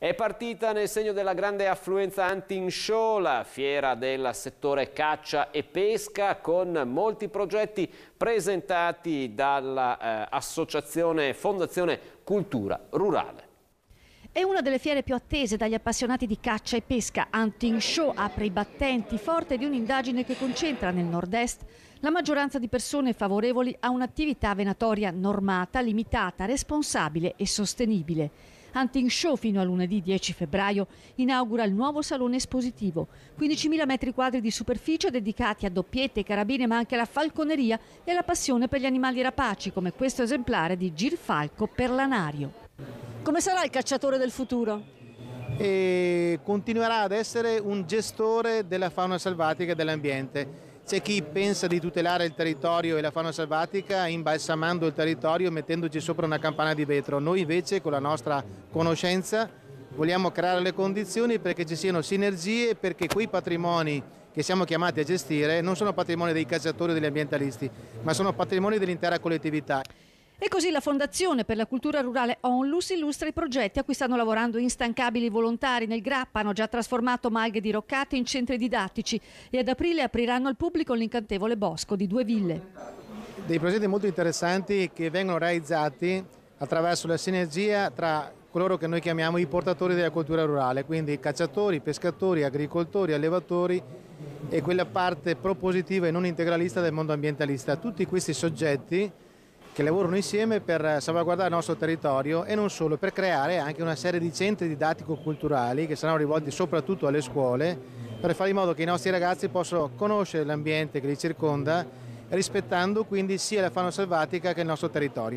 È partita nel segno della grande affluenza Show, la fiera del settore caccia e pesca, con molti progetti presentati dall'Associazione eh, Fondazione Cultura Rurale. È una delle fiere più attese dagli appassionati di caccia e pesca. Hunting Show apre i battenti, forte di un'indagine che concentra nel nord-est la maggioranza di persone favorevoli a un'attività venatoria normata, limitata, responsabile e sostenibile. Hunting Show fino a lunedì 10 febbraio inaugura il nuovo salone espositivo, 15.000 metri quadri di superficie dedicati a doppiette, carabine ma anche alla falconeria e alla passione per gli animali rapaci come questo esemplare di Girfalco l'anario. Come sarà il cacciatore del futuro? E continuerà ad essere un gestore della fauna selvatica e dell'ambiente c'è chi pensa di tutelare il territorio e la fauna selvatica imbalsamando il territorio mettendoci sopra una campana di vetro. Noi invece con la nostra conoscenza vogliamo creare le condizioni perché ci siano sinergie, e perché quei patrimoni che siamo chiamati a gestire non sono patrimoni dei cacciatori o degli ambientalisti, ma sono patrimoni dell'intera collettività. E così la Fondazione per la Cultura Rurale Onlus illustra i progetti a cui stanno lavorando instancabili volontari nel Grappa, hanno già trasformato malghe diroccate in centri didattici e ad aprile apriranno al pubblico l'incantevole bosco di due ville. Dei progetti molto interessanti che vengono realizzati attraverso la sinergia tra coloro che noi chiamiamo i portatori della cultura rurale, quindi cacciatori, pescatori, agricoltori, allevatori e quella parte propositiva e non integralista del mondo ambientalista. Tutti questi soggetti che lavorano insieme per salvaguardare il nostro territorio e non solo, per creare anche una serie di centri didattico-culturali che saranno rivolti soprattutto alle scuole per fare in modo che i nostri ragazzi possano conoscere l'ambiente che li circonda rispettando quindi sia la fauna selvatica che il nostro territorio.